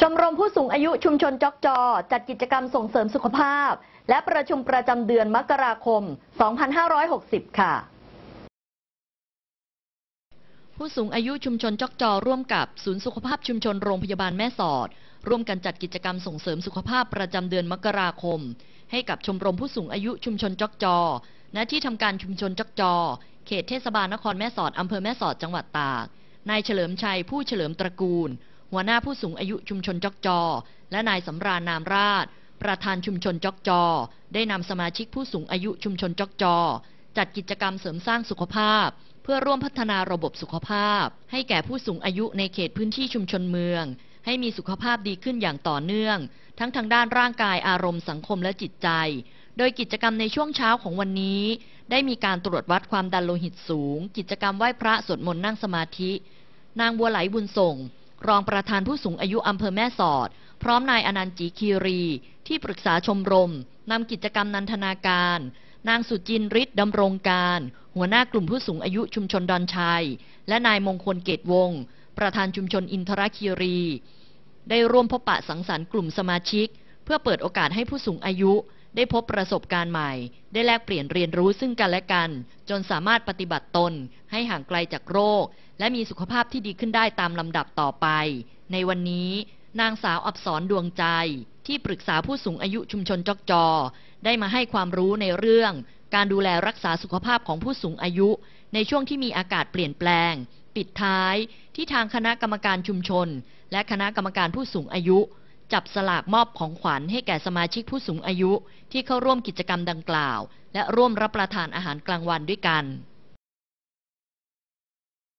ชมรมผู้สูงอายุชุมชนจอกจอ จัดกิจกรรมส่งเสริมสุขภาพ และประชุมประจำเดือนมกราคม 2560 ค่ะ ผู้สูงอายุชุมชนจอกจอร่วมกับ ศูนย์สุขภาพชุมชนโรงพยาบาลแม่สอด ร่วมกันจัดกิจกรรมส่งเสริมสุขภาพประจำเดือนมกราคม ให้กับชมรมผู้สูงอายุชุมชนจอกจอณที่ทำการชุมชนจอกจอ เขตเทศบาลนครแม่สอดอำเภอแม่สอดจังหวัดตากนายเฉลิมชัยผู้เฉลิมตระกูลหัวหน้าผู้สูงอายุชุมชนจอกจอ และนายสำราญนามราช ประธานชุมชนจอกจอ ได้นำสมาชิกผู้สูงอายุชุมชนจอกจอ จัดกิจกรรมเสริมสร้างสุขภาพ เพื่อร่วมพัฒนาระบบสุขภาพ ให้แก่ผู้สูงอายุในเขตพื้นที่ชุมชนเมือง ให้มีสุขภาพดีขึ้นอย่างต่อเนื่อง ทั้งทางด้านร่างกายอารมณ์สังคมและจิตใจ โดยกิจกรรมในช่วงเช้าของวันนี้ ได้มีการตรวจวัดความดันโลหิตสูง กิจกรรมไหว้พระสวดมนต์นั่งสมาธิ นางบัวไหลบุญส่งรองประธานผู้สูงอายุอำเภอแม่สอดพร้อมนายอนันต์จีคีรี ที่ปรึกษาชมรมนำกิจกรรมนันทนาการ นางสุจินริศดำรงการ หัวหน้ากลุ่มผู้สูงอายุชุมชนดอนชัย และนายมงคลเกตวงประธานชุมชนอินทรคีรี ได้ร่วมพบปะสังสรรค์กลุ่มสมาชิก เพื่อเปิดโอกาสให้ผู้สูงอายุได้พบประสบการณ์ใหม่ ได้แลกเปลี่ยนเรียนรู้ซึ่งกันและกัน จนสามารถปฏิบัติตน ให้ห่างไกลจากโรค และมีสุขภาพที่ดีขึ้นได้ตามลำดับต่อไป ในวันนี้นางสาวอับสรดวงใจ ที่ปรึกษาผู้สูงอายุชุมชนจอกจอ ได้มาให้ความรู้ในเรื่อง การดูแลรักษาสุขภาพของผู้สูงอายุ ในช่วงที่มีอากาศเปลี่ยนแปลง ปิดท้ายที่ทางคณะกรรมการชุมชน และคณะกรรมการผู้สูงอายุจับสลากมอบของขวัญให้แก่สมาชิกผู้สูงอายุที่เข้าร่วมกิจกรรมดังกล่าว และร่วมรับประทานอาหารกลางวันด้วยกัน